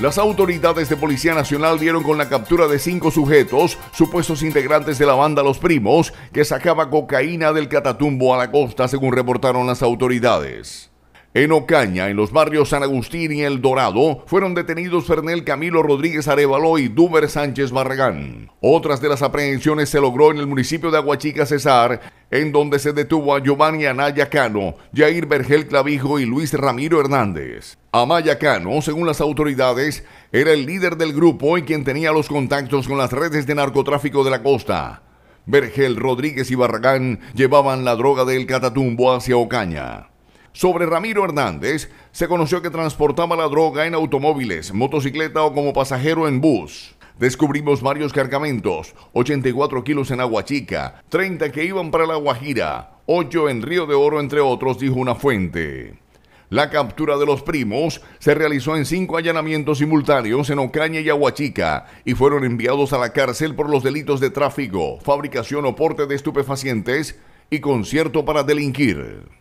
Las autoridades de Policía Nacional dieron con la captura de cinco sujetos, supuestos integrantes de la banda Los Primos, que sacaba cocaína del Catatumbo a la costa, según reportaron las autoridades. En Ocaña, en los barrios San Agustín y El Dorado, fueron detenidos Fernel Camilo Rodríguez Arevalo y Duber Sánchez Barragán. Otras de las aprehensiones se logró en el municipio de Aguachica Cesar, en donde se detuvo a Giovanni Anaya Cano, Jair Vergel Clavijo y Luis Ramiro Hernández. Amaya Cano, según las autoridades, era el líder del grupo y quien tenía los contactos con las redes de narcotráfico de la costa. Vergel, Rodríguez y Barragán llevaban la droga del Catatumbo hacia Ocaña. Sobre Ramiro Hernández, se conoció que transportaba la droga en automóviles, motocicleta o como pasajero en bus descubrimos varios cargamentos, 84 kilos en Aguachica, 30 que iban para La Guajira, 8 en Río de Oro, entre otros, dijo una fuente. La captura de los primos se realizó en cinco allanamientos simultáneos en Ocaña y Aguachica y fueron enviados a la cárcel por los delitos de tráfico, fabricación o porte de estupefacientes y concierto para delinquir.